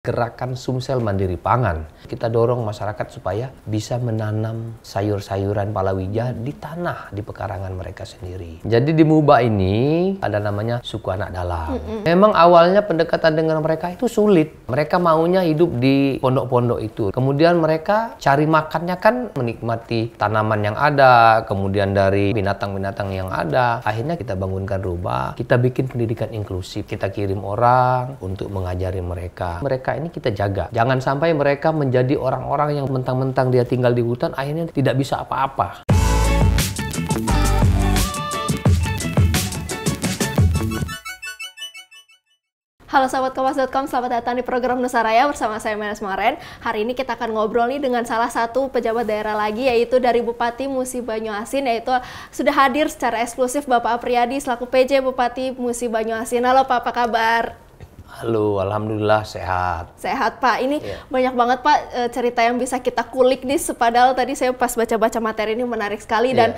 gerakan sumsel mandiri pangan. Kita dorong masyarakat supaya bisa menanam sayur-sayuran palawija di tanah di pekarangan mereka sendiri. Jadi di Muba ini ada namanya suku anak dalam. Mm -mm. Memang awalnya pendekatan dengan mereka itu sulit. Mereka maunya hidup di pondok-pondok itu. Kemudian mereka cari makannya kan menikmati tanaman yang ada, kemudian dari binatang-binatang yang ada. Akhirnya kita bangunkan rumah, kita bikin pendidikan inklusif, kita kirim orang untuk mengajari mereka. Mereka mereka ini kita jaga. Jangan sampai mereka menjadi orang-orang yang mentang-mentang dia tinggal di hutan akhirnya tidak bisa apa-apa. Halo sahabat kompas.com, selamat datang di program Nusaraya bersama saya Menes Maren. Hari ini kita akan ngobrol nih dengan salah satu pejabat daerah lagi yaitu dari Bupati Musi Banyuasin yaitu sudah hadir secara eksklusif Bapak Apriyadi selaku PJ Bupati Musi Banyuasin. Halo Pak, apa kabar? Halo, alhamdulillah sehat. Sehat Pak. Ini ya. banyak banget Pak eh, cerita yang bisa kita kulik nih. Padahal tadi saya pas baca-baca materi ini menarik sekali ya. dan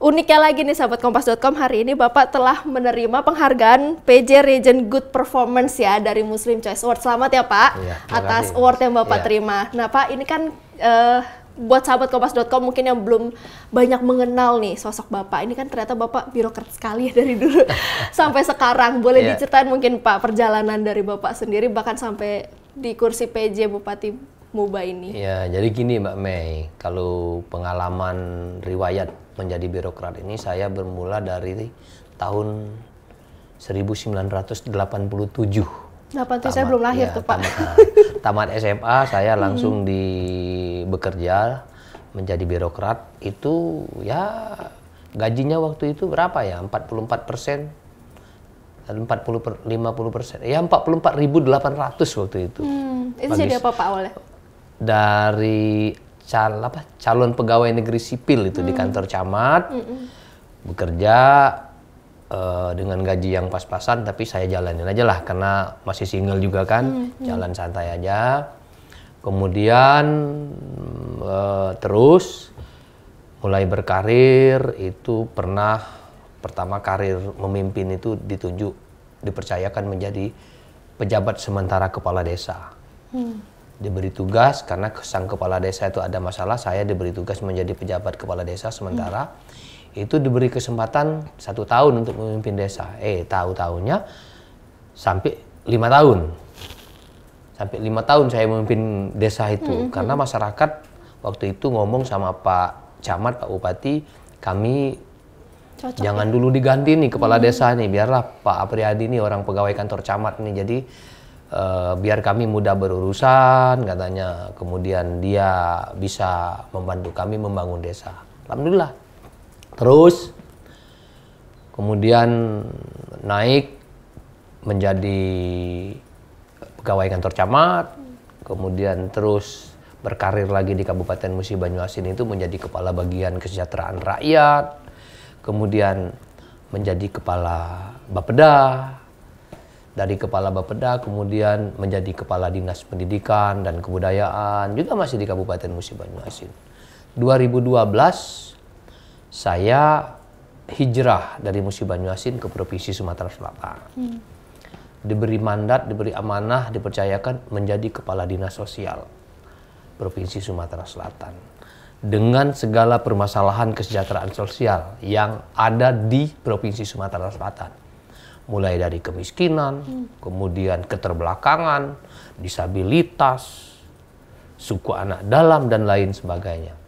uniknya lagi nih sahabat kompas.com hari ini Bapak telah menerima penghargaan PJ Region Good Performance ya dari Muslim Choice Award. Selamat ya Pak ya, atas award yang Bapak ya. terima. Nah Pak, ini kan uh, buat sahabat kompas.com mungkin yang belum banyak mengenal nih sosok Bapak. Ini kan ternyata Bapak birokrat sekali ya dari dulu sampai sekarang. Boleh yeah. diceritain mungkin Pak perjalanan dari Bapak sendiri bahkan sampai di kursi PJ Bupati Muba ini. Ya, jadi gini Mbak Mei, kalau pengalaman riwayat menjadi birokrat ini saya bermula dari tahun 1987 Nah, tuh saya belum lahir ya, tuh Pak. Tamat, ah. tamat SMA saya hmm. langsung hmm. di bekerja menjadi birokrat itu ya gajinya waktu itu berapa ya 44 persen 40 per, 50 persen ya 44.800 waktu itu. Hmm, itu jadi apa Pak awalnya? Dari cal, apa, calon pegawai negeri sipil itu hmm. di kantor camat hmm. hmm. bekerja Eh, dengan gaji yang pas-pasan tapi saya jalanin aja lah karena masih single juga kan hmm. hmm. jalan santai aja kemudian uh, terus mulai berkarir itu pernah pertama karir memimpin itu ditunjuk dipercayakan menjadi pejabat sementara kepala desa hmm. diberi tugas karena sang kepala desa itu ada masalah saya diberi tugas menjadi pejabat kepala desa sementara hmm itu diberi kesempatan satu tahun untuk memimpin desa. Eh, tahu-tahunya sampai lima tahun. Sampai lima tahun saya memimpin desa itu. Mm -hmm. Karena masyarakat waktu itu ngomong sama Pak Camat, Pak Bupati, kami Cocok jangan ya? dulu diganti nih kepala mm -hmm. desa nih. Biarlah Pak Apriyadi nih orang pegawai kantor camat nih. Jadi Uh, biar kami mudah berurusan katanya kemudian dia bisa membantu kami membangun desa alhamdulillah terus kemudian naik menjadi pegawai kantor camat kemudian terus berkarir lagi di Kabupaten Musi Banyuasin itu menjadi kepala bagian kesejahteraan rakyat kemudian menjadi kepala Bapeda dari kepala Bapeda kemudian menjadi kepala Dinas Pendidikan dan Kebudayaan juga masih di Kabupaten Musi Banyuasin. 2012 saya hijrah dari Musi Banyuasin ke Provinsi Sumatera Selatan. Hmm. Diberi mandat, diberi amanah, dipercayakan menjadi Kepala Dinas Sosial Provinsi Sumatera Selatan. Dengan segala permasalahan kesejahteraan sosial yang ada di Provinsi Sumatera Selatan. Mulai dari kemiskinan, hmm. kemudian keterbelakangan, disabilitas, suku anak dalam, dan lain sebagainya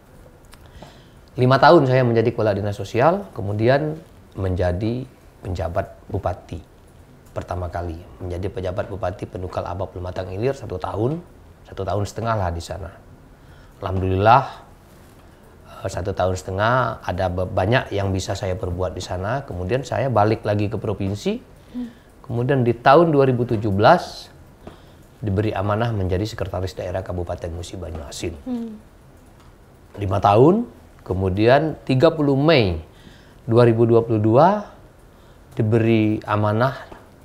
Lima tahun saya menjadi kepala dinas sosial, kemudian menjadi penjabat bupati pertama kali. Menjadi pejabat bupati penukal Abab Lematang Ilir satu tahun, satu tahun setengah lah di sana. Alhamdulillah eh, satu tahun setengah ada banyak yang bisa saya perbuat di sana. Kemudian saya balik lagi ke provinsi. Kemudian di tahun 2017 diberi amanah menjadi sekretaris daerah Kabupaten Musi banyuasin hmm. Lima tahun Kemudian 30 Mei 2022 diberi amanah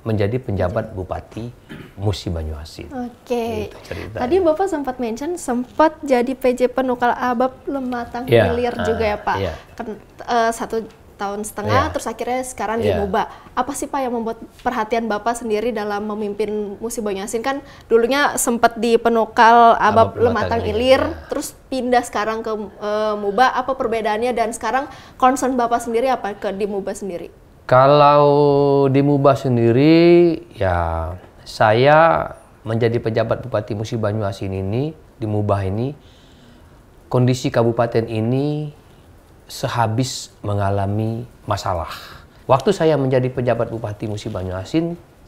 menjadi penjabat bupati Musi Banyuasin. Oke. Okay. Gitu Tadi Bapak sempat mention sempat jadi PJ Penukal Abab Lematang iya. Hilir juga ya ah, Pak. Yeah. Iya. Eh, satu setahun setengah yeah. terus akhirnya sekarang yeah. di MUBA. Apa sih Pak yang membuat perhatian Bapak sendiri dalam memimpin Musi Banyuasin kan dulunya sempat di Penokal Abab Lematang Ilir ya. terus pindah sekarang ke e, MUBA apa perbedaannya dan sekarang concern Bapak sendiri apa ke di MUBA sendiri? Kalau di MUBA sendiri ya saya menjadi pejabat Bupati Musi Banyuasin ini di MUBA ini kondisi kabupaten ini sehabis mengalami masalah. Waktu saya menjadi pejabat Bupati Musi Banyu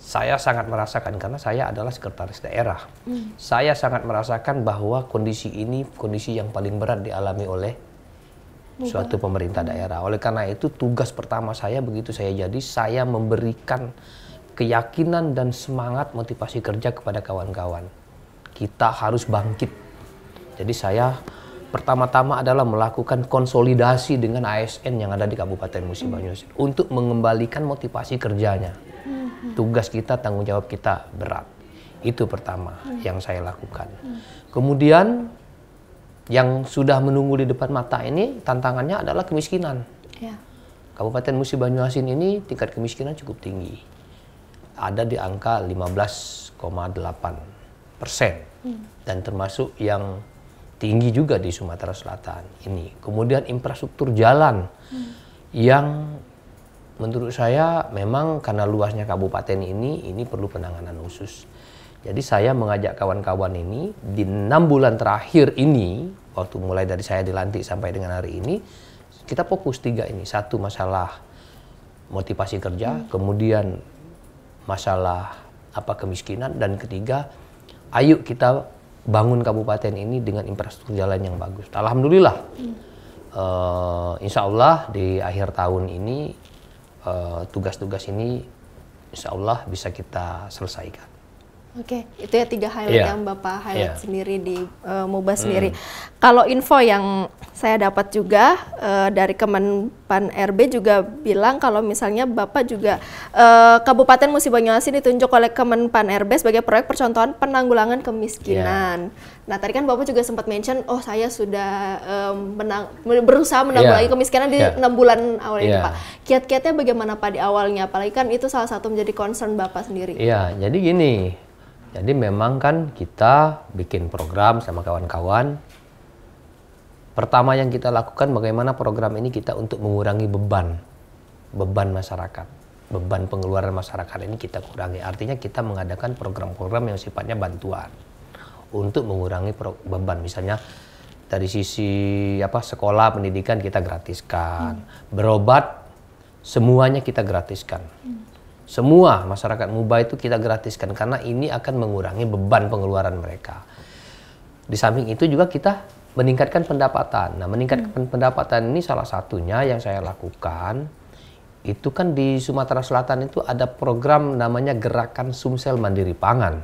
saya sangat merasakan karena saya adalah sekretaris daerah. Hmm. Saya sangat merasakan bahwa kondisi ini kondisi yang paling berat dialami oleh suatu pemerintah daerah. Oleh karena itu tugas pertama saya begitu saya jadi saya memberikan keyakinan dan semangat motivasi kerja kepada kawan-kawan. Kita harus bangkit. Jadi saya pertama-tama adalah melakukan konsolidasi dengan ASN yang ada di Kabupaten Musi Banyuasin hmm. untuk mengembalikan motivasi kerjanya. Hmm. Tugas kita, tanggung jawab kita berat. Itu pertama hmm. yang saya lakukan. Hmm. Kemudian yang sudah menunggu di depan mata ini tantangannya adalah kemiskinan. Ya. Kabupaten Musi Banyuasin ini tingkat kemiskinan cukup tinggi. Ada di angka 15,8 persen. Hmm. Dan termasuk yang tinggi juga di Sumatera Selatan ini. Kemudian infrastruktur jalan hmm. yang menurut saya memang karena luasnya kabupaten ini ini perlu penanganan khusus. Jadi saya mengajak kawan-kawan ini di enam bulan terakhir ini, waktu mulai dari saya dilantik sampai dengan hari ini, kita fokus tiga ini. Satu masalah motivasi kerja, hmm. kemudian masalah apa kemiskinan dan ketiga, ayo kita bangun kabupaten ini dengan infrastruktur jalan yang bagus. Alhamdulillah, hmm. uh, insya Allah di akhir tahun ini eh, tugas-tugas uh, ini insya Allah bisa kita selesaikan. Oke, okay. itu ya tiga highlight yeah. yang Bapak highlight yeah. sendiri di uh, eh, MOBA hmm. sendiri. Mm. Kalau info yang saya dapat juga uh, dari Kemenpan RB juga bilang kalau misalnya Bapak juga uh, Kabupaten Musi Banyuasin ditunjuk oleh Kemenpan RB sebagai proyek percontohan penanggulangan kemiskinan. Yeah. Nah, tadi kan Bapak juga sempat mention oh saya sudah um, menang, berusaha menanggulangi yeah. kemiskinan di iya. enam 6 bulan awal yeah. ini, iya. Pak. Kiat-kiatnya bagaimana Pak di awalnya? Apalagi kan itu salah satu menjadi concern Bapak sendiri. Iya, yeah, jadi gini jadi memang kan kita bikin program sama kawan-kawan. Pertama yang kita lakukan bagaimana program ini kita untuk mengurangi beban. Beban masyarakat. Beban pengeluaran masyarakat ini kita kurangi. Artinya kita mengadakan program-program yang sifatnya bantuan. Untuk mengurangi beban. Misalnya dari sisi apa sekolah pendidikan kita gratiskan. Hmm. Berobat semuanya kita gratiskan. Hmm semua masyarakat mubah itu kita gratiskan karena ini akan mengurangi beban pengeluaran mereka. Di samping itu juga kita meningkatkan pendapatan. Nah, meningkatkan hmm. pendapatan ini salah satunya yang saya lakukan itu kan di Sumatera Selatan itu ada program namanya Gerakan Sumsel Mandiri Pangan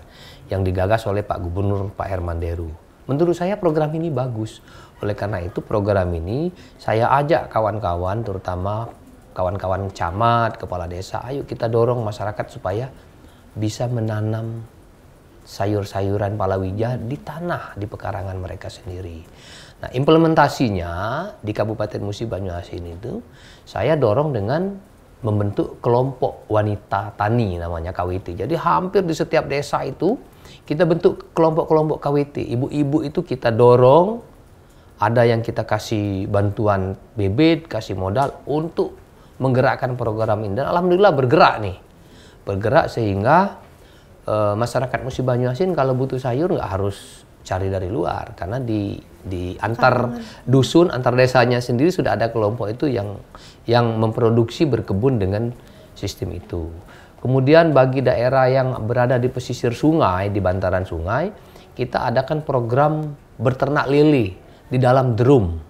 yang digagas oleh Pak Gubernur Pak Herman Deru. Menurut saya program ini bagus. Oleh karena itu program ini saya ajak kawan-kawan terutama kawan-kawan camat, kepala desa, ayo kita dorong masyarakat supaya bisa menanam sayur-sayuran palawija di tanah di pekarangan mereka sendiri. Nah, implementasinya di Kabupaten Musi Banyuasin itu saya dorong dengan membentuk kelompok wanita tani namanya KWT. Jadi hampir di setiap desa itu kita bentuk kelompok-kelompok KWT. Ibu-ibu itu kita dorong ada yang kita kasih bantuan bebet, kasih modal untuk menggerakkan program ini dan alhamdulillah bergerak nih bergerak sehingga e, masyarakat Musi Banyuasin kalau butuh sayur nggak harus cari dari luar karena di di antar dusun antar desanya sendiri sudah ada kelompok itu yang yang memproduksi berkebun dengan sistem itu kemudian bagi daerah yang berada di pesisir sungai di bantaran sungai kita adakan program berternak lili di dalam drum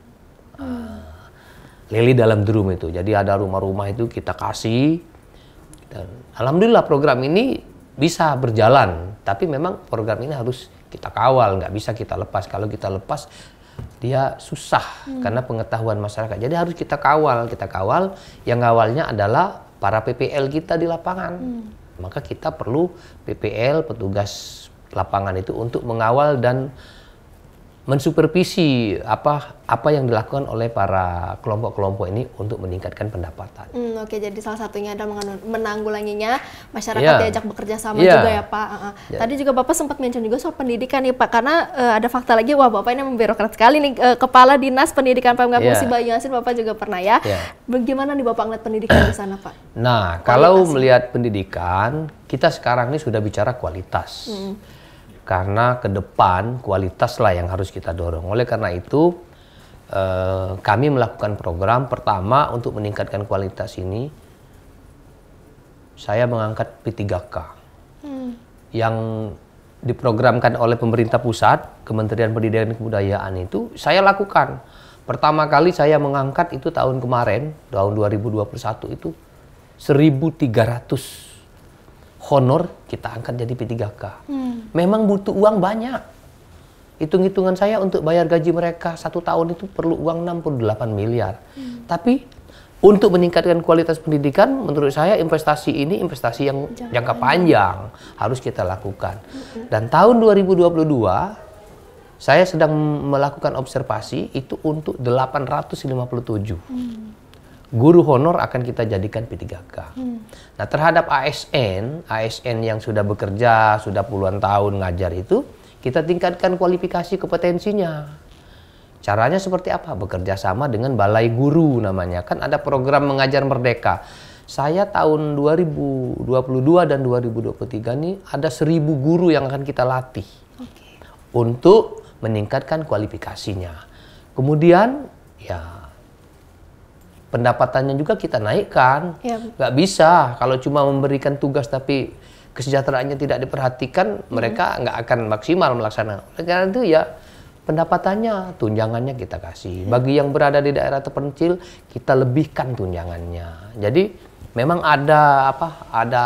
Lili dalam drum itu. Jadi ada rumah-rumah itu kita kasih. Dan alhamdulillah program ini bisa berjalan, tapi memang program ini harus kita kawal, nggak bisa kita lepas. Kalau kita lepas dia susah hmm. karena pengetahuan masyarakat. Jadi harus kita kawal, kita kawal. Yang awalnya adalah para PPL kita di lapangan. Hmm. Maka kita perlu PPL petugas lapangan itu untuk mengawal dan mensupervisi apa apa yang dilakukan oleh para kelompok-kelompok ini untuk meningkatkan pendapatan. Hmm, Oke, okay. jadi salah satunya adalah menanggulanginya masyarakat yeah. diajak bekerja sama yeah. juga ya Pak. Uh, huh Yeah. Tadi juga Bapak sempat mention juga soal pendidikan nih Pak, karena uh, ada fakta lagi wah Bapak ini membirokrat sekali nih uh, Kepala Dinas Pendidikan Pemkab yeah. Musi iya. Bayu Yasin Bapak juga pernah ya. Yeah. Bagaimana nih Bapak melihat pendidikan di sana Pak? Nah, kualitas. kalau melihat pendidikan, kita sekarang ini sudah bicara kualitas. Hmm karena ke depan kualitaslah yang harus kita dorong. Oleh karena itu eh, kami melakukan program pertama untuk meningkatkan kualitas ini saya mengangkat P3K hmm. yang diprogramkan oleh pemerintah pusat Kementerian Pendidikan dan Kebudayaan itu saya lakukan. Pertama kali saya mengangkat itu tahun kemarin, tahun 2021 itu 1300 honor kita angkat jadi P3K. Hmm. Memang butuh uang banyak. Hitung-hitungan saya untuk bayar gaji mereka satu tahun itu perlu uang 68 miliar. Hmm. Tapi untuk meningkatkan kualitas pendidikan, menurut saya investasi ini investasi yang jangka, jangka panjang harus kita lakukan. Hmm. Dan tahun 2022 saya sedang melakukan observasi itu untuk 857. Hmm guru honor akan kita jadikan P3K. Hmm. Nah, terhadap ASN, ASN yang sudah bekerja, sudah puluhan tahun ngajar itu, kita tingkatkan kualifikasi kompetensinya. Caranya seperti apa? Bekerja sama dengan Balai Guru namanya. Kan ada program Mengajar Merdeka. Saya tahun 2022 dan 2023 ini ada seribu guru yang akan kita latih. Okay. Untuk meningkatkan kualifikasinya. Kemudian ya pendapatannya juga kita naikkan. Yeah. Gak bisa kalau cuma memberikan tugas tapi kesejahteraannya tidak diperhatikan, mm. mereka hmm. nggak akan maksimal melaksanakan. Karena itu ya pendapatannya, tunjangannya kita kasih. Yeah. Bagi yang berada di daerah terpencil, kita lebihkan tunjangannya. Jadi memang ada apa? Ada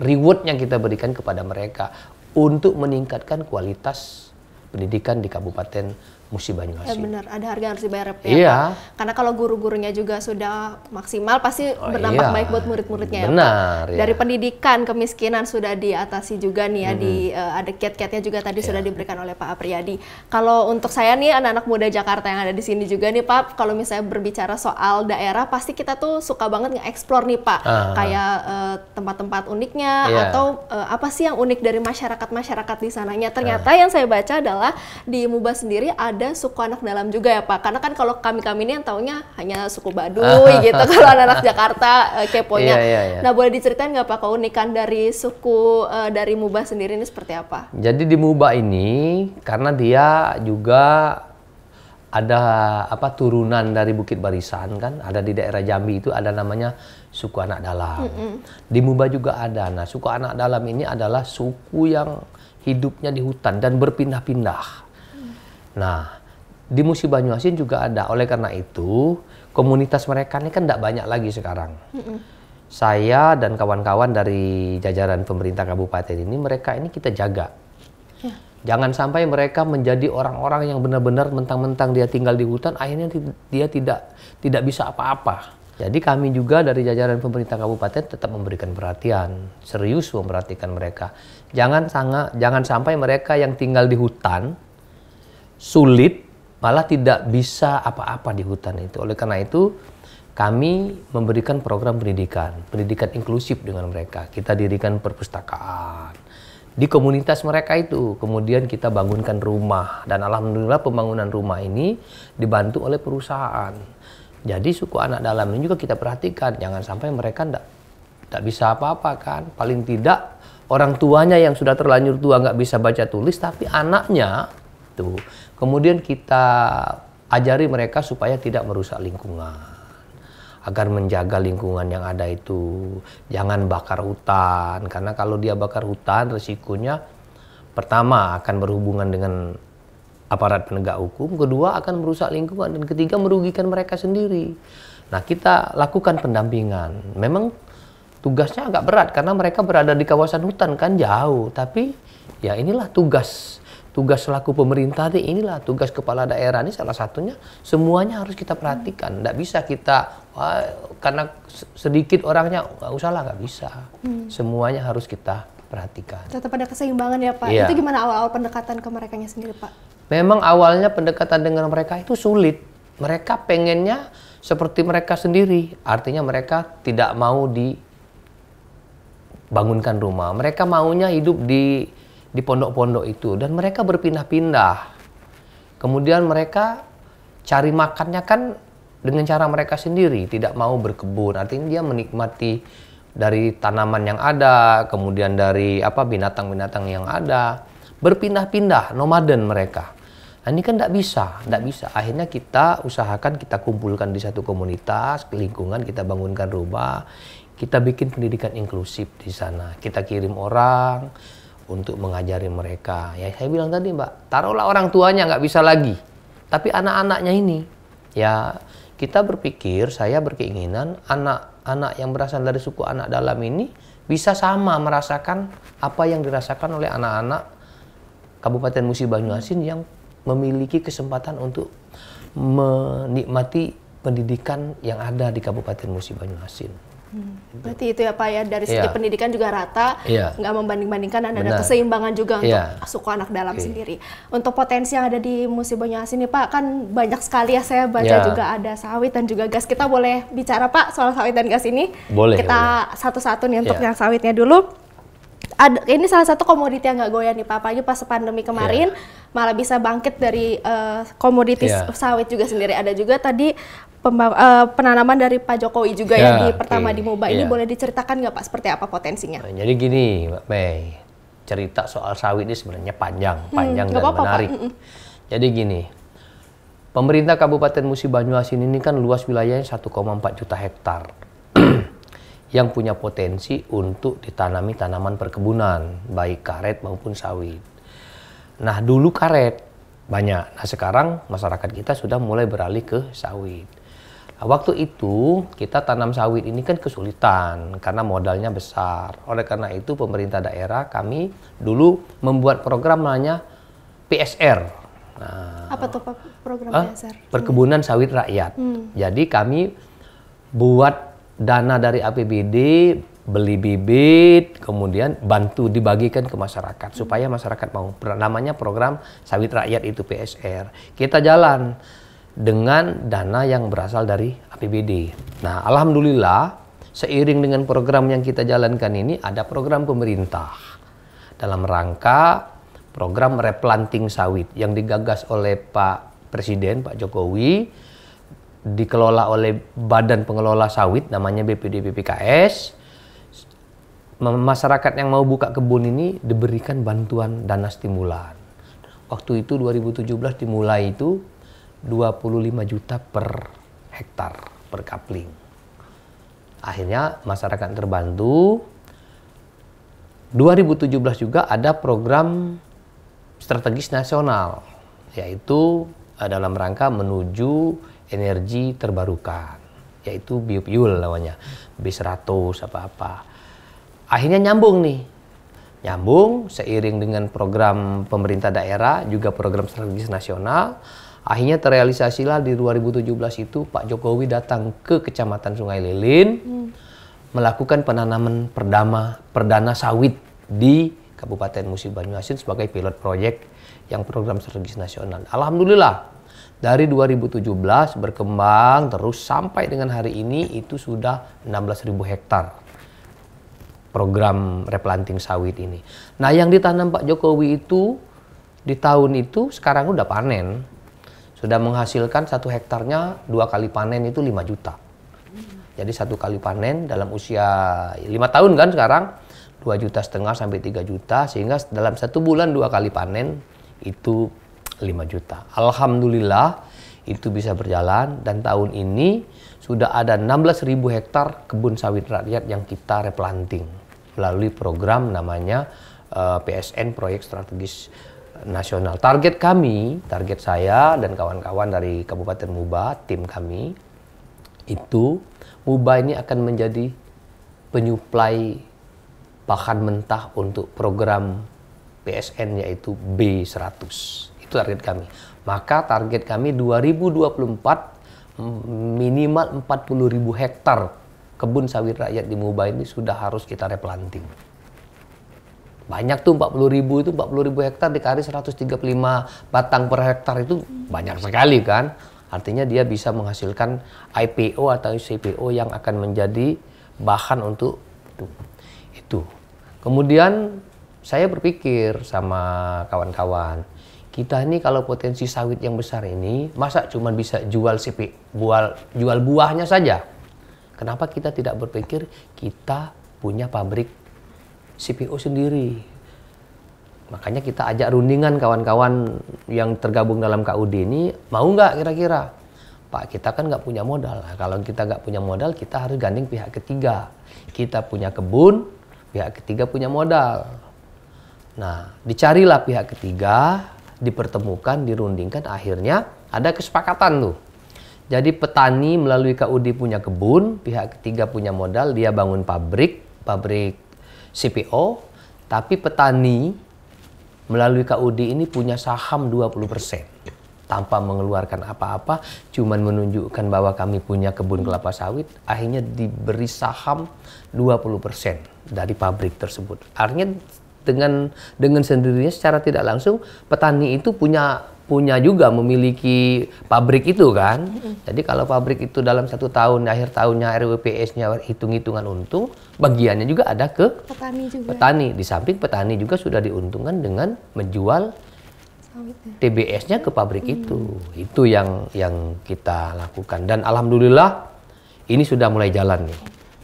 reward yang kita berikan kepada mereka untuk meningkatkan kualitas pendidikan di kabupaten mesti banyak Ya benar, ada harga yang harus dibayar. Ya, iya. Pak? Karena kalau guru-gurunya juga sudah maksimal, pasti oh, berdampak iya. baik buat murid-muridnya. Benar. Ya, Pak? Iya. Dari pendidikan kemiskinan sudah diatasi juga nih ya. Hmm. Di uh, eh, ada kiat-kiatnya juga tadi iya. sudah diberikan oleh Pak Apriyadi. Kalau untuk saya nih anak-anak muda Jakarta yang ada di sini juga nih Pak, kalau misalnya berbicara soal daerah, pasti kita tuh suka banget nge-explore nih Pak, uh. kayak eh, tempat-tempat uniknya yeah. atau uh, apa sih yang unik dari masyarakat-masyarakat di sananya. Ternyata uh. yang saya baca adalah di Muba sendiri ada ada suku anak dalam juga ya Pak? Karena kan kalau kami-kami ini yang taunya hanya suku Baduy ah. gitu, kalau anak-anak Jakarta uh, keponya. Iya, iya, iya. Nah boleh diceritain nggak Pak keunikan dari suku uh, dari Muba sendiri ini seperti apa? Jadi di Muba ini karena dia juga ada apa turunan dari Bukit Barisan kan ada di daerah Jambi itu ada namanya suku anak dalam mm -hmm. di Muba juga ada nah suku anak dalam ini adalah suku yang hidupnya di hutan dan berpindah-pindah Nah, di Musi Banyuasin juga ada. Oleh karena itu, komunitas mereka ini kan tidak banyak lagi sekarang. Mm hmm Saya dan kawan-kawan dari jajaran pemerintah kabupaten ini, mereka ini kita jaga. Ya. Jangan sampai mereka menjadi orang-orang yang benar-benar mentang-mentang dia tinggal di hutan, akhirnya dia tidak tidak bisa apa-apa. Jadi kami juga dari jajaran pemerintah kabupaten tetap memberikan perhatian, serius memperhatikan mereka. Jangan sangat, jangan sampai mereka yang tinggal di hutan sulit, malah tidak bisa apa-apa di hutan itu. Oleh karena itu, kami memberikan program pendidikan, pendidikan inklusif dengan mereka. Kita dirikan perpustakaan di komunitas mereka itu. Kemudian kita bangunkan rumah dan alhamdulillah pembangunan rumah ini dibantu oleh perusahaan. Jadi suku anak dalam ini juga kita perhatikan, jangan sampai mereka tidak tidak bisa apa-apa kan. Paling tidak orang tuanya yang sudah terlanjur tua nggak bisa baca tulis, tapi anaknya tuh Kemudian kita ajari mereka supaya tidak merusak lingkungan agar menjaga lingkungan yang ada itu. Jangan bakar hutan, karena kalau dia bakar hutan resikonya pertama akan berhubungan dengan aparat penegak hukum, kedua akan merusak lingkungan, dan ketiga merugikan mereka sendiri. Nah kita lakukan pendampingan. Memang tugasnya agak berat karena mereka berada di kawasan hutan kan jauh, tapi ya inilah tugas tugas selaku pemerintah ini inilah tugas kepala daerah ini salah satunya semuanya harus kita perhatikan tidak bisa kita wah, karena sedikit orangnya nggak usah lah nggak bisa hmm. semuanya harus kita perhatikan tetap ada keseimbangan ya pak ya. itu gimana awal-awal pendekatan ke mereka sendiri pak memang awalnya pendekatan dengan mereka itu sulit mereka pengennya seperti mereka sendiri artinya mereka tidak mau dibangunkan rumah mereka maunya hidup di di pondok-pondok itu dan mereka berpindah-pindah. Kemudian mereka cari makannya kan dengan cara mereka sendiri, tidak mau berkebun. Artinya dia menikmati dari tanaman yang ada, kemudian dari apa binatang-binatang yang ada, berpindah-pindah, nomaden mereka. Nah, ini kan tidak bisa, tidak bisa. Akhirnya kita usahakan kita kumpulkan di satu komunitas, lingkungan kita bangunkan rumah, kita bikin pendidikan inklusif di sana. Kita kirim orang, untuk mengajari mereka. Ya saya bilang tadi Mbak, taruhlah orang tuanya nggak bisa lagi, tapi anak-anaknya ini, ya kita berpikir saya berkeinginan anak-anak yang berasal dari suku anak dalam ini bisa sama merasakan apa yang dirasakan oleh anak-anak Kabupaten Musi Banyuasin yang memiliki kesempatan untuk menikmati pendidikan yang ada di Kabupaten Musi Banyuasin. Hmm. Berarti itu ya Pak ya dari segi yeah. pendidikan juga rata, yeah. nggak membanding-bandingkan dan Benar. ada keseimbangan juga yeah. untuk suku anak dalam okay. sendiri. Untuk potensi yang ada di Musi Banyuasin ini Pak kan banyak sekali ya saya baca yeah. juga ada sawit dan juga gas. Kita boleh bicara Pak soal sawit dan gas ini? Boleh. Kita satu-satu nih iya. untuk yeah. yang sawitnya dulu. Ad, ini salah satu komoditi yang nggak goyah nih Pak, apalagi pas pandemi kemarin yeah. malah bisa bangkit dari uh, komoditi yeah. sawit juga sendiri. Ada juga tadi uh, penanaman dari Pak Jokowi juga ya, yang di pertama okay. di MOBA ini ya. boleh diceritakan nggak Pak seperti apa potensinya? Nah, jadi gini Mbak Mei, cerita soal sawit ini sebenarnya panjang, hmm, panjang dan apa -apa, menarik. Pak. Hmm, hmm. Jadi gini, pemerintah Kabupaten Musi Banyuasin ini kan luas wilayahnya 1,4 juta hektar yang punya potensi untuk ditanami tanaman perkebunan, baik karet maupun sawit. Nah, dulu karet banyak. Nah, sekarang masyarakat kita sudah mulai beralih ke sawit. Nah, waktu itu kita tanam sawit ini kan kesulitan karena modalnya besar. Oleh karena itu pemerintah daerah kami dulu membuat program namanya PSR. Nah, Apa tuh program eh, PSR? Perkebunan Sawit Rakyat. Hmm. Jadi kami buat dana dari APBD beli bibit, kemudian bantu dibagikan ke masyarakat supaya masyarakat mau. Namanya program sawit rakyat itu PSR. Kita jalan dengan dana yang berasal dari APBD. Nah, alhamdulillah seiring dengan program yang kita jalankan ini ada program pemerintah dalam rangka program replanting sawit yang digagas oleh Pak Presiden Pak Jokowi dikelola oleh Badan Pengelola Sawit namanya BPD BPKS masyarakat yang mau buka kebun ini diberikan bantuan dana stimulan. Waktu itu 2017 dimulai itu 25 juta per hektar per kapling. Akhirnya masyarakat terbantu. 2017 juga ada program strategis nasional yaitu eh, dalam rangka menuju energi terbarukan yaitu biofuel namanya B100 apa-apa akhirnya nyambung nih nyambung seiring dengan program pemerintah daerah juga program strategis nasional Akhirnya terrealisasilah di 2017 itu Pak Jokowi datang ke Kecamatan Sungai Lilin hmm. melakukan penanaman perdama perdana sawit di Kabupaten Musi Banyuasin sebagai pilot proyek yang program strategis nasional. Alhamdulillah dari 2017 berkembang terus sampai dengan hari ini itu sudah 16.000 hektar program replanting sawit ini. Nah yang ditanam Pak Jokowi itu di tahun itu sekarang udah panen sudah menghasilkan satu hektarnya dua kali panen itu 5 juta. Jadi satu kali panen dalam usia lima tahun kan sekarang dua juta setengah sampai tiga juta sehingga dalam satu bulan dua kali panen itu lima juta. Alhamdulillah itu bisa berjalan dan tahun ini sudah ada 16.000 hektar kebun sawit rakyat yang kita replanting melalui program namanya uh, eh, PSN proyek strategis nasional. Target kami, target saya dan kawan-kawan dari Kabupaten Muba, tim kami, itu Muba ini akan menjadi penyuplai pakan mentah untuk program PSN yaitu B100. Itu target kami. Maka target kami 2024 minimal 40.000 hektar kebun sawit rakyat di Muba ini sudah harus kita replanting banyak tuh 40 ribu itu 40 ribu hektar dikali 135 batang per hektar itu banyak sekali kan artinya dia bisa menghasilkan IPO atau CPO yang akan menjadi bahan untuk itu itu kemudian saya berpikir sama kawan-kawan kita ini kalau potensi sawit yang besar ini masa cuma bisa jual CP jual jual buahnya saja kenapa kita tidak berpikir kita punya pabrik CPO sendiri. Makanya kita ajak rundingan kawan-kawan yang tergabung dalam KUD ini, mau nggak kira-kira? Pak, kita kan nggak punya modal. Nah, kalau kita nggak punya modal, kita harus ganding pihak ketiga. Kita punya kebun, pihak ketiga punya modal. Nah, dicarilah pihak ketiga, dipertemukan, dirundingkan, akhirnya ada kesepakatan tuh. Jadi petani melalui KUD punya kebun, pihak ketiga punya modal, dia bangun pabrik, pabrik CPO, tapi petani melalui KUD ini punya saham 20% tanpa mengeluarkan apa-apa, cuman menunjukkan bahwa kami punya kebun kelapa sawit, akhirnya diberi saham 20% dari pabrik tersebut. Artinya dengan dengan sendirinya secara tidak langsung petani itu punya punya juga memiliki pabrik itu kan. Jadi kalau pabrik itu dalam satu tahun, akhir tahunnya RWPS-nya hitung-hitungan untung, bagiannya juga ada ke petani juga. Petani. Di samping petani juga sudah diuntungkan dengan menjual TBS-nya ya. ke pabrik mm. itu. Itu yang yang kita lakukan dan alhamdulillah ini sudah mulai jalan nih.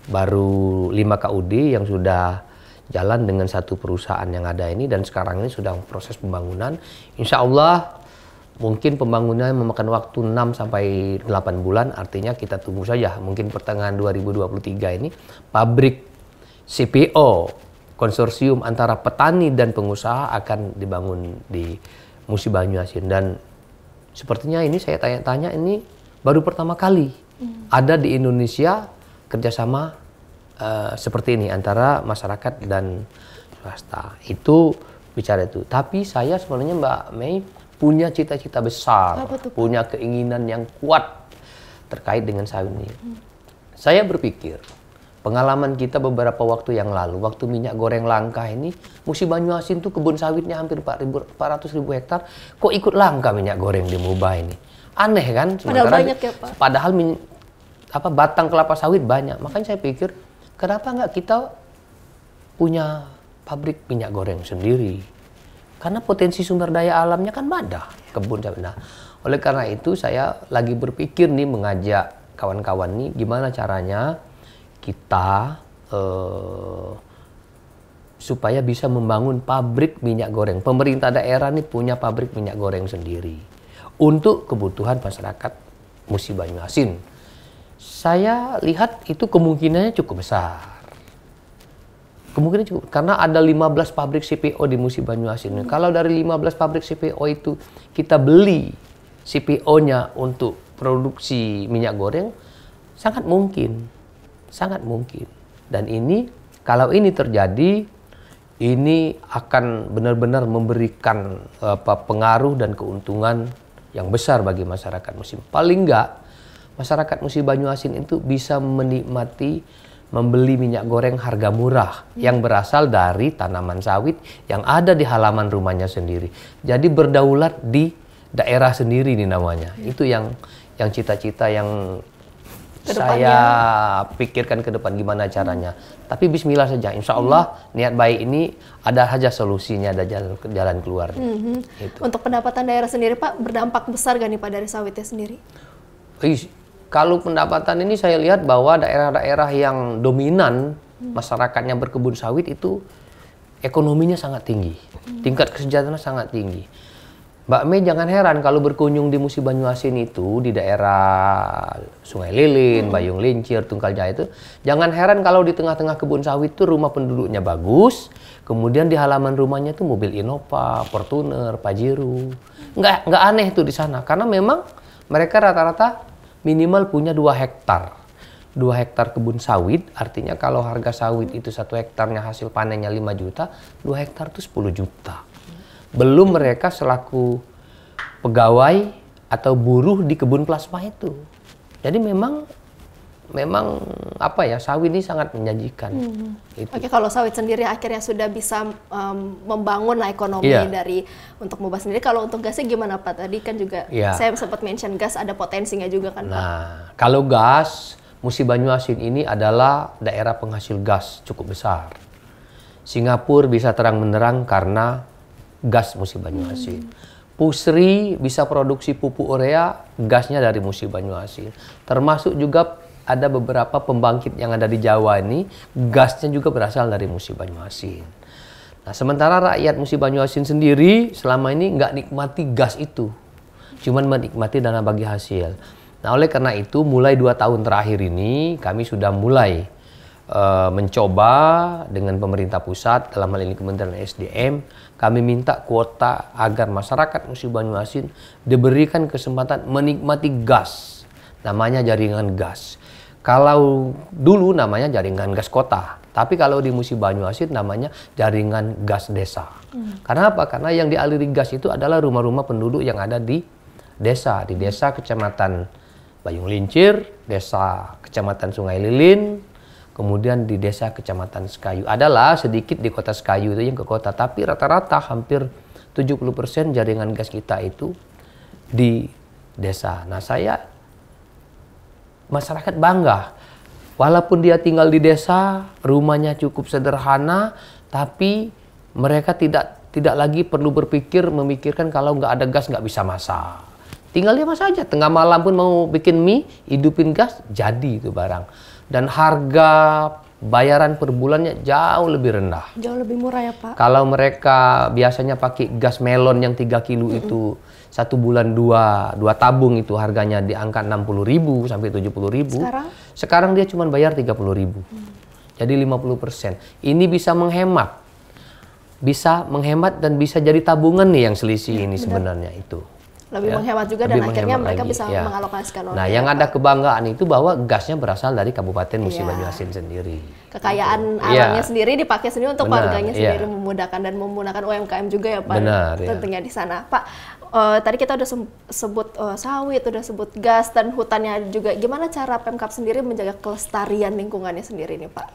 Baru lima KUD yang sudah jalan dengan satu perusahaan yang ada ini dan sekarang ini sudah proses pembangunan. Insya Allah Mungkin pembangunan memakan waktu 6 sampai 8 bulan, artinya kita tunggu saja. Mungkin pertengahan 2023 ini pabrik CPO konsorsium antara petani dan pengusaha akan dibangun di Musi Banyuasin dan sepertinya ini saya tanya-tanya ini baru pertama kali hmm. ada di Indonesia kerjasama uh, seperti ini antara masyarakat dan swasta itu bicara itu tapi saya sebenarnya Mbak Mei punya cita-cita besar, punya keinginan yang kuat terkait dengan sawit ini. Hmm. Saya berpikir pengalaman kita beberapa waktu yang lalu, waktu minyak goreng langka ini, musi Banyuasin tuh kebun sawitnya hampir 400 ribu hektar, kok ikut langka minyak goreng di Muba ini? Aneh kan? Sementara, padahal banyak ya Pak. Padahal min, apa batang kelapa sawit banyak, makanya saya pikir kenapa nggak kita punya pabrik minyak goreng sendiri? Karena potensi sumber daya alamnya kan ada kebun cabai. Nah, oleh karena itu saya lagi berpikir nih mengajak kawan-kawan nih gimana caranya kita eh, supaya bisa membangun pabrik minyak goreng. Pemerintah daerah nih punya pabrik minyak goreng sendiri untuk kebutuhan masyarakat Musi Banyuasin. Saya lihat itu kemungkinannya cukup besar Kemungkinan cukup karena ada 15 pabrik CPO di Musi Banyuasin. Hmm. Kalau dari 15 pabrik CPO itu kita beli CPO-nya untuk produksi minyak goreng sangat mungkin. Sangat mungkin. Dan ini kalau ini terjadi ini akan benar-benar memberikan apa pengaruh dan keuntungan yang besar bagi masyarakat musim. Paling enggak masyarakat musim Banyuasin itu bisa menikmati membeli minyak goreng harga murah hmm. yang berasal dari tanaman sawit yang ada di halaman rumahnya sendiri. Jadi berdaulat di daerah sendiri ini namanya. Hmm. Itu yang yang cita-cita yang saya pikirkan ke depan gimana caranya. Hmm. Tapi Bismillah saja, Insya Allah hmm. niat baik ini ada saja solusinya, ada jalan jalan keluar. Hmm, hmm. Gitu. Untuk pendapatan daerah sendiri Pak berdampak besar gak nih Pak dari sawitnya sendiri? kalau pendapatan ini saya lihat bahwa daerah-daerah yang dominan hmm. masyarakatnya berkebun sawit itu ekonominya sangat tinggi, hmm. tingkat kesejahteraan sangat tinggi. Mbak Mei jangan heran kalau berkunjung di Musi Banyuasin itu di daerah Sungai Lilin, hmm. Bayung Lincir, Tungkal Jaya itu jangan heran kalau di tengah-tengah kebun sawit itu rumah penduduknya bagus, kemudian di halaman rumahnya itu mobil Innova, Fortuner, Pajero. Nggak nggak aneh tuh di sana karena memang mereka rata-rata minimal punya dua hektar. dua hektar kebun sawit, artinya kalau harga sawit itu satu hektarnya hasil panennya 5 juta, dua hektar itu 10 juta. Belum mereka selaku pegawai atau buruh di kebun plasma itu. Jadi memang memang apa ya sawit ini sangat menjanjikan. Hmm. Itu. Oke kalau sawit sendiri akhirnya sudah bisa um, membangun ekonomi yeah. dari untuk mubah sendiri. Kalau untuk gasnya gimana Pak? Tadi kan juga yeah. saya sempat mention gas ada potensinya juga kan nah, Pak. Nah kalau gas Musi Banyuasin ini adalah daerah penghasil gas cukup besar. Singapura bisa terang menerang karena gas Musi Banyuasin. Hmm. Pusri bisa produksi pupuk urea, gasnya dari Musi Banyuasin. Termasuk juga ada beberapa pembangkit yang ada di Jawa ini gasnya juga berasal dari Musi Banyuasin. Nah, sementara rakyat Musi Banyuasin sendiri selama ini nggak nikmati gas itu. Cuman menikmati dana bagi hasil. Nah, oleh karena itu mulai dua tahun terakhir ini kami sudah mulai uh, mencoba dengan pemerintah pusat dalam hal ini Kementerian SDM kami minta kuota agar masyarakat Musi Banyuasin diberikan kesempatan menikmati gas namanya jaringan gas kalau dulu namanya jaringan gas kota, tapi kalau di Musi Banyuasin namanya jaringan gas desa. Hmm. Karena apa? Karena yang dialiri gas itu adalah rumah-rumah penduduk yang ada di desa, di desa kecamatan Bayung Lincir, desa kecamatan Sungai Lilin, kemudian di desa kecamatan Sekayu. Adalah sedikit di kota Sekayu itu yang ke kota, tapi rata-rata hampir 70% jaringan gas kita itu di desa. Nah, saya masyarakat bangga. Walaupun dia tinggal di desa, rumahnya cukup sederhana, tapi mereka tidak tidak lagi perlu berpikir memikirkan kalau nggak ada gas nggak bisa masak. Tinggal dia masak aja. Tengah malam pun mau bikin mie, hidupin gas, jadi itu barang. Dan harga bayaran per bulannya jauh lebih rendah. Jauh lebih murah ya Pak. Kalau mereka biasanya pakai gas melon yang 3 kilo mm -hmm. itu satu bulan dua dua tabung itu harganya di angka 60 ribu sampai 70 ribu. Sekarang? Sekarang dia cuma bayar 30 ribu. Hmm. Jadi 50 persen. Ini bisa menghemat. Bisa menghemat dan bisa jadi tabungan nih yang selisih ya, ini benar. sebenarnya itu lebih ya. menghemat juga lebih dan menghemat akhirnya mereka lagi. bisa ya. mengalokasikan Nah, ya, yang apa. ada kebanggaan itu bahwa gasnya berasal dari Kabupaten iya. Musi ya. Banyuasin sendiri. Kekayaan gitu. alamnya ya. sendiri dipakai sendiri untuk Benar, warganya ya. sendiri memudahkan dan menggunakan UMKM juga ya Pak. Benar, iya. tentunya ya. di sana. Pak, uh, tadi kita udah sebut uh, sawit, udah sebut gas dan hutannya juga. Gimana cara Pemkap sendiri menjaga kelestarian lingkungannya sendiri nih Pak?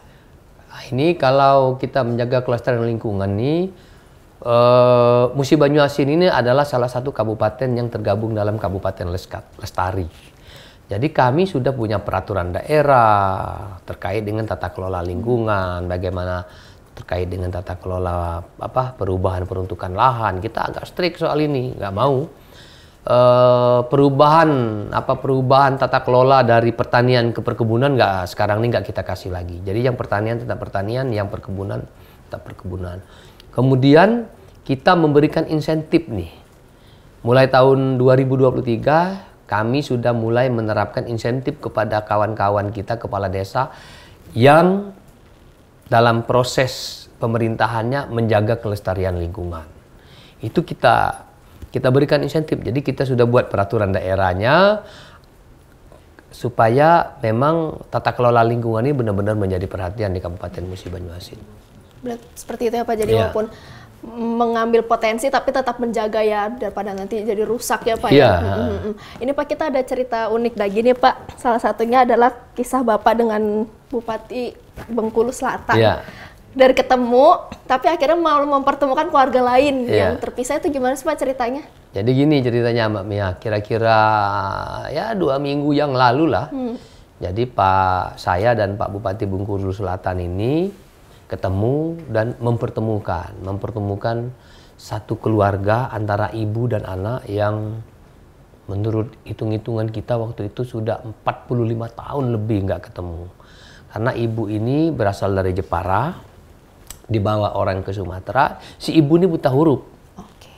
Nah, ini kalau kita menjaga kelestarian lingkungan nih, uh, Musi banyuasin ini adalah salah satu kabupaten yang tergabung dalam Kabupaten Lestari. Jadi kami sudah punya peraturan daerah terkait dengan tata kelola lingkungan, bagaimana terkait dengan tata kelola apa perubahan peruntukan lahan kita agak strict soal ini nggak mau e, perubahan apa perubahan tata kelola dari pertanian ke perkebunan nggak sekarang ini nggak kita kasih lagi jadi yang pertanian tetap pertanian yang perkebunan tetap perkebunan kemudian kita memberikan insentif nih mulai tahun 2023 kami sudah mulai menerapkan insentif kepada kawan-kawan kita kepala desa yang dalam proses pemerintahannya menjaga kelestarian lingkungan. Itu kita kita berikan insentif. Jadi kita sudah buat peraturan daerahnya supaya memang tata kelola lingkungan ini benar-benar menjadi perhatian di Kabupaten Musi Banyuasin. Seperti itu ya Pak. Jadi ya. walaupun mengambil potensi tapi tetap menjaga ya daripada nanti jadi rusak ya Pak. Ya? Iya. Ya? -hmm. Ini Pak kita ada cerita unik lagi nih Pak. Salah satunya adalah kisah Bapak dengan Bupati Bengkulu Selatan. Iya. Dari ketemu tapi akhirnya mau mempertemukan keluarga lain ya. yang terpisah itu gimana sih Pak ceritanya? Jadi gini ceritanya Mbak Mia, kira-kira ya dua minggu yang lalu lah. Hmm. Jadi Pak saya dan Pak Bupati Bengkulu Selatan ini ketemu dan mempertemukan, mempertemukan satu keluarga antara ibu dan anak yang menurut hitung-hitungan kita waktu itu sudah 45 tahun lebih nggak ketemu. Karena ibu ini berasal dari Jepara, dibawa orang ke Sumatera, si ibu ini buta huruf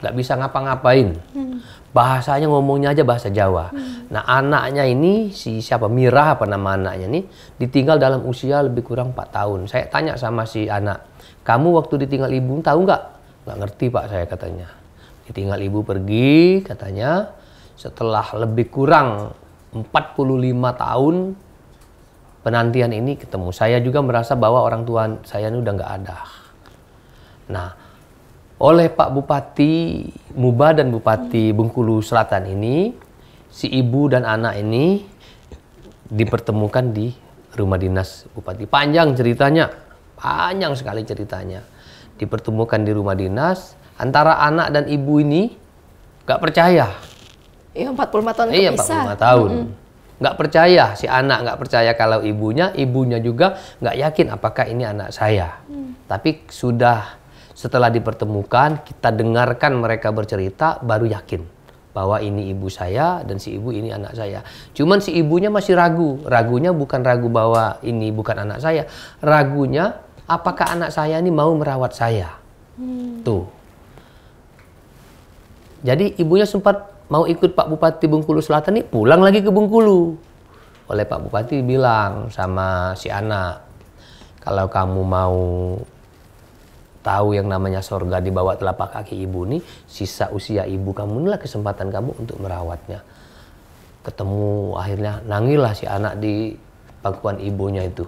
nggak bisa ngapa-ngapain. Hmm. Bahasanya ngomongnya aja bahasa Jawa. Hmm. Nah anaknya ini si siapa Mira apa nama anaknya ini ditinggal dalam usia lebih kurang 4 tahun. Saya tanya sama si anak, kamu waktu ditinggal ibu tahu nggak? Nggak ngerti pak saya katanya. Ditinggal ibu pergi katanya setelah lebih kurang 45 tahun penantian ini ketemu. Saya juga merasa bahwa orang tua saya ini udah nggak ada. Nah, oleh Pak Bupati Muba dan Bupati Bengkulu Selatan ini, si ibu dan anak ini dipertemukan di rumah dinas Bupati. Panjang ceritanya, panjang sekali ceritanya. Dipertemukan di rumah dinas, antara anak dan ibu ini nggak percaya. Iya, 45 tahun Iya, 45 45 tahun. Mm -hmm nggak percaya si anak nggak percaya kalau ibunya ibunya juga nggak yakin apakah ini anak saya hmm. tapi sudah setelah dipertemukan, kita dengarkan mereka bercerita, baru yakin bahwa ini ibu saya dan si ibu ini anak saya. Cuman si ibunya masih ragu. Ragunya bukan ragu bahwa ini bukan anak saya. Ragunya apakah anak saya ini mau merawat saya. Hmm. Tuh. Jadi ibunya sempat mau ikut Pak Bupati Bengkulu Selatan ini pulang lagi ke Bengkulu. Oleh Pak Bupati bilang sama si anak, kalau kamu mau tahu yang namanya sorga di bawah telapak kaki ibu nih, sisa usia ibu kamu inilah kesempatan kamu untuk merawatnya. Ketemu akhirnya nangilah si anak di pangkuan ibunya itu.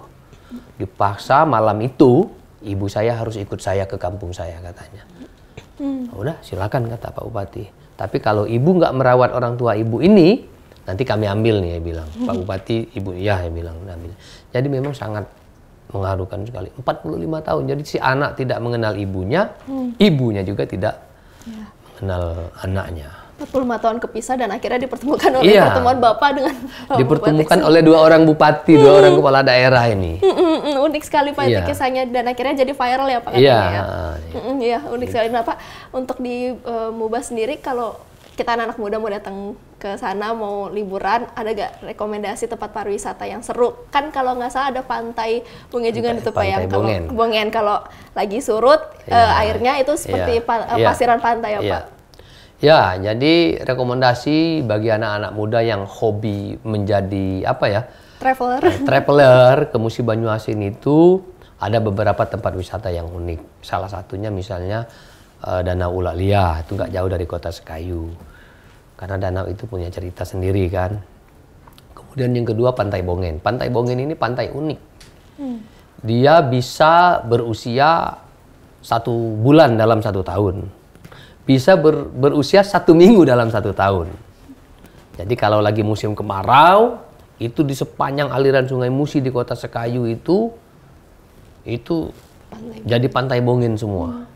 Dipaksa malam itu ibu saya harus ikut saya ke kampung saya katanya. Hmm. Udah silakan kata Pak Bupati. Tapi kalau ibu nggak merawat orang tua ibu ini, nanti kami ambil nih ya bilang. Pak hmm. Bupati, ibu ya ya bilang ambil. Jadi memang sangat mengharukan sekali. 45 tahun. Jadi si anak tidak mengenal ibunya, hmm. ibunya juga tidak ya. mengenal anaknya. 45 tahun kepisah dan akhirnya dipertemukan oleh iya. pertemuan bapak dengan bapak dipertemukan bupati. oleh dua orang bupati, hmm. dua orang hmm. kepala daerah ini. Hmm, hmm, hmm. hmm. Unik sekali pak iya. kisahnya dan akhirnya jadi viral ya pak. Iya. Ya. Iya hmm, ya, unik gitu. sekali. Nah pak untuk di uh, Mubah sendiri kalau kita -anak muda mau datang ke sana mau liburan ada gak rekomendasi tempat pariwisata yang seru kan kalau nggak salah ada pantai juga itu pak yang kalau Bongen kalau lagi surut yeah. Iya. uh, airnya itu iya. seperti yeah. pa eh, iya. pasiran pantai ya yeah. pak ya jadi rekomendasi bagi anak-anak muda yang hobi menjadi apa ya traveler eh, traveler ke Musi Banyu itu ada beberapa tempat wisata yang unik salah satunya misalnya uh, Danau Ulalia itu nggak jauh dari kota Sekayu karena danau itu punya cerita sendiri kan. Kemudian yang kedua Pantai Bongen. Pantai Bongen ini pantai unik. Hmm. Dia bisa berusia satu bulan dalam satu tahun. Bisa ber, berusia satu minggu dalam satu tahun. Jadi kalau lagi musim kemarau, itu di sepanjang aliran sungai Musi di kota Sekayu itu, itu pantai. jadi pantai bongin semua. Hmm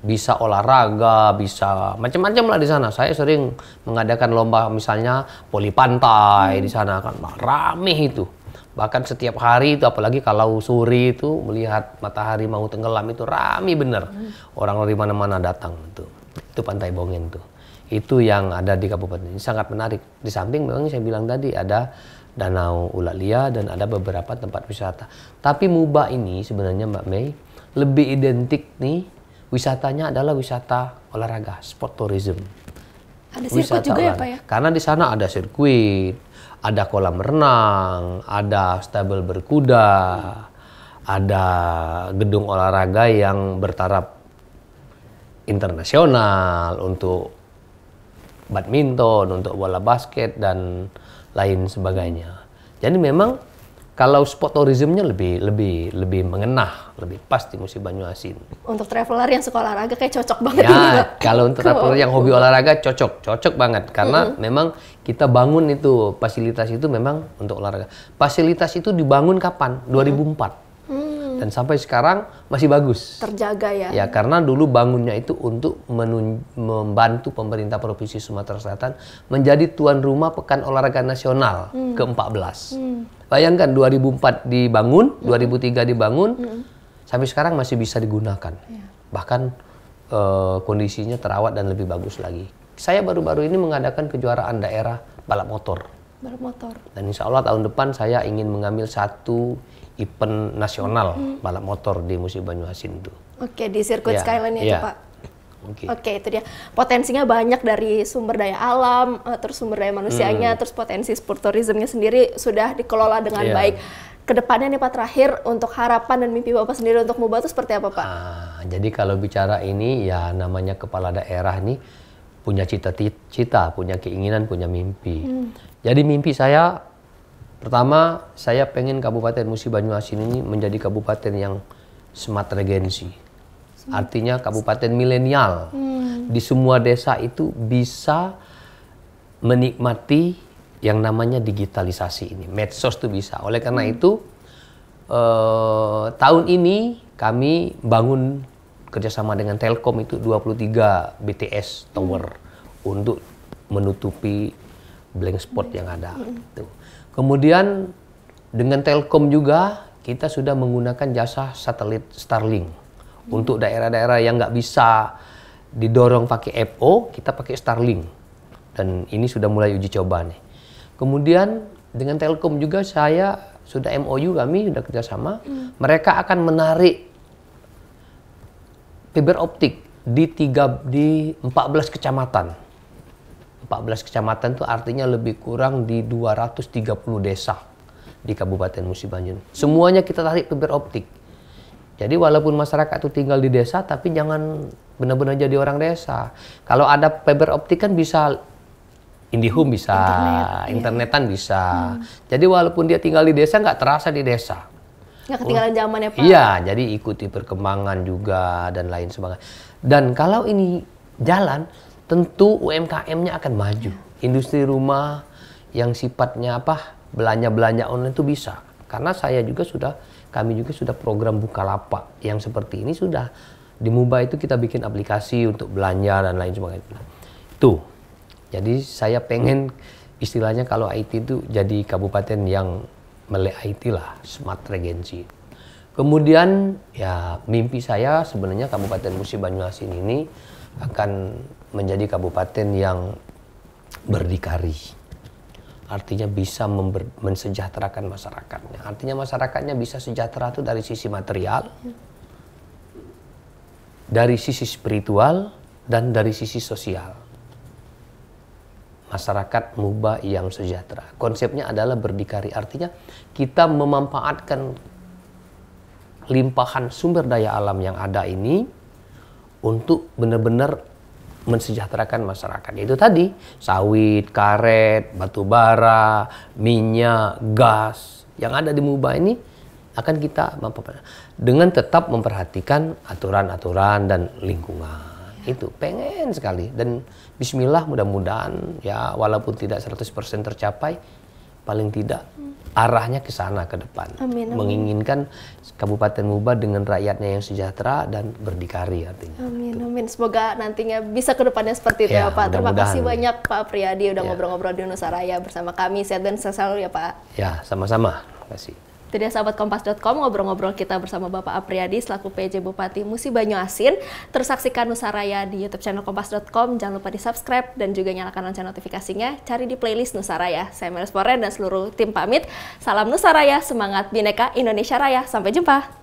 bisa olahraga, bisa macam-macam lah di sana. Saya sering mengadakan lomba misalnya poli pantai hmm. di sana kan ramai rame itu. Bahkan setiap hari itu apalagi kalau sore itu melihat matahari mau tenggelam itu rame bener. Hmm. Orang dari mana-mana datang itu. Itu Pantai Bongen tuh. Itu yang ada di kabupaten ini sangat menarik. Di samping memang saya bilang tadi ada Danau Ulalia dan ada beberapa tempat wisata. Tapi Muba ini sebenarnya Mbak Mei lebih identik nih wisatanya adalah wisata olahraga, sport tourism. Ada sirkuit ya, wisata juga olahraga. ya Pak ya? Karena di sana ada sirkuit, ada kolam renang, ada stable berkuda, hmm. ada gedung olahraga yang bertaraf internasional untuk badminton, untuk bola basket dan lain sebagainya. Jadi memang kalau spot tourismnya lebih lebih lebih mengenah, lebih pas di musim Banyuasin. Untuk traveler yang suka olahraga kayak cocok ya, banget. Ya, juga. kalau untuk traveler yang hobi olahraga cocok, cocok banget karena mm -hmm. memang kita bangun itu fasilitas itu memang untuk olahraga. Fasilitas itu dibangun kapan? 2004. Mm -hmm dan sampai sekarang masih bagus. Terjaga ya. Ya karena dulu bangunnya itu untuk membantu pemerintah provinsi Sumatera Selatan menjadi tuan rumah pekan olahraga nasional hmm. ke-14. Hmm. Bayangkan 2004 dibangun, mm -hmm. 2003 dibangun, mm -hmm. sampai sekarang masih bisa digunakan. Yeah. Bahkan uh, kondisinya terawat dan lebih bagus lagi. Saya baru-baru ini mengadakan kejuaraan daerah balap motor. Balap motor. Dan insya Allah tahun depan saya ingin mengambil satu event nasional mm -hmm. balap motor di Musi Banyuasin itu. Oke, di sirkuit yeah. Skyline itu ya. Pak okay. Oke, itu dia. Potensinya banyak dari sumber daya alam, eh, terus sumber daya manusianya, hmm. terus potensi sport tourismnya sendiri sudah dikelola dengan yeah. baik. Kedepannya nih Pak terakhir untuk harapan dan mimpi Bapak sendiri untuk Mubah itu seperti apa Pak? Ah, jadi kalau bicara ini ya namanya kepala daerah nih punya cita-cita, punya keinginan, punya mimpi. Hmm. Jadi mimpi saya pertama saya pengen Kabupaten Musi Banyuasin ini menjadi kabupaten yang smart regensi Artinya kabupaten milenial. Hmm. Di semua desa itu bisa menikmati yang namanya digitalisasi ini. Medsos itu bisa. Oleh karena hmm. itu eh, tahun ini kami bangun kerjasama dengan Telkom itu 23 BTS tower hmm. untuk menutupi blank spot hmm. yang ada. Hmm. Kemudian dengan Telkom juga kita sudah menggunakan jasa satelit Starlink untuk daerah-daerah yang nggak bisa didorong pakai FO, kita pakai Starlink. Dan ini sudah mulai uji coba nih. Kemudian dengan Telkom juga saya sudah MOU kami sudah kerjasama. Hmm. Mereka akan menarik fiber optik di tiga di 14 kecamatan. 14 kecamatan itu artinya lebih kurang di 230 desa di Kabupaten Musi Banjun. Semuanya kita tarik fiber optik. Jadi walaupun masyarakat itu tinggal di desa, tapi jangan benar-benar jadi orang desa. Kalau ada fiber optik kan bisa IndiHome bisa, Internet, iya. internetan ya. bisa. Hmm. Jadi walaupun dia tinggal di desa, nggak terasa di desa. Nggak ketinggalan zaman ya Pak? Iya, jadi ikuti perkembangan juga dan lain sebagainya. Dan kalau ini jalan, tentu UMKM-nya akan maju. Ya. Industri rumah yang sifatnya apa belanja-belanja online itu bisa. Karena saya juga sudah kami juga sudah program buka lapak yang seperti ini sudah di Mumbai itu kita bikin aplikasi untuk belanja dan lain sebagainya. Itu. Jadi saya pengen istilahnya kalau IT itu jadi kabupaten yang melek IT lah, smart regency. Kemudian ya mimpi saya sebenarnya Kabupaten Musi Banyuasin ini akan menjadi kabupaten yang berdikari artinya bisa member, mensejahterakan masyarakatnya. Artinya masyarakatnya bisa sejahtera itu dari sisi material, dari sisi spiritual, dan dari sisi sosial. Masyarakat mubah yang sejahtera. Konsepnya adalah berdikari. Artinya kita memanfaatkan limpahan sumber daya alam yang ada ini untuk benar-benar mensejahterakan masyarakat. Itu tadi sawit, karet, batu bara, minyak, gas yang ada di Mubah ini akan kita mampu dengan tetap memperhatikan aturan-aturan dan lingkungan. Itu pengen sekali dan bismillah mudah-mudahan ya walaupun tidak 100% tercapai paling tidak arahnya ke sana ke depan. Amin, amin. Menginginkan Kabupaten Muba dengan rakyatnya yang sejahtera dan berdikari artinya. Amin amin. Semoga nantinya bisa ke depannya seperti itu ya, ya Pak. Mudah Terima kasih banyak Pak Priyadi udah ya. ngobrol-ngobrol ya. Ngobrol Nusa di Nusaraya bersama kami. Sehat dan selalu ya Pak. Ya, sama-sama. Terima kasih. Itu dia sahabat kompas.com ngobrol-ngobrol kita bersama Bapak Apriyadi selaku PJ Bupati Musi Banyuasin. Asin. Tersaksikan Nusaraya di YouTube channel kompas.com. Jangan lupa di-subscribe dan juga nyalakan lonceng notifikasinya. Cari di playlist Nusaraya. Saya Melis Poren dan seluruh tim pamit. Salam Nusaraya, semangat Bineka Indonesia Raya. Sampai jumpa.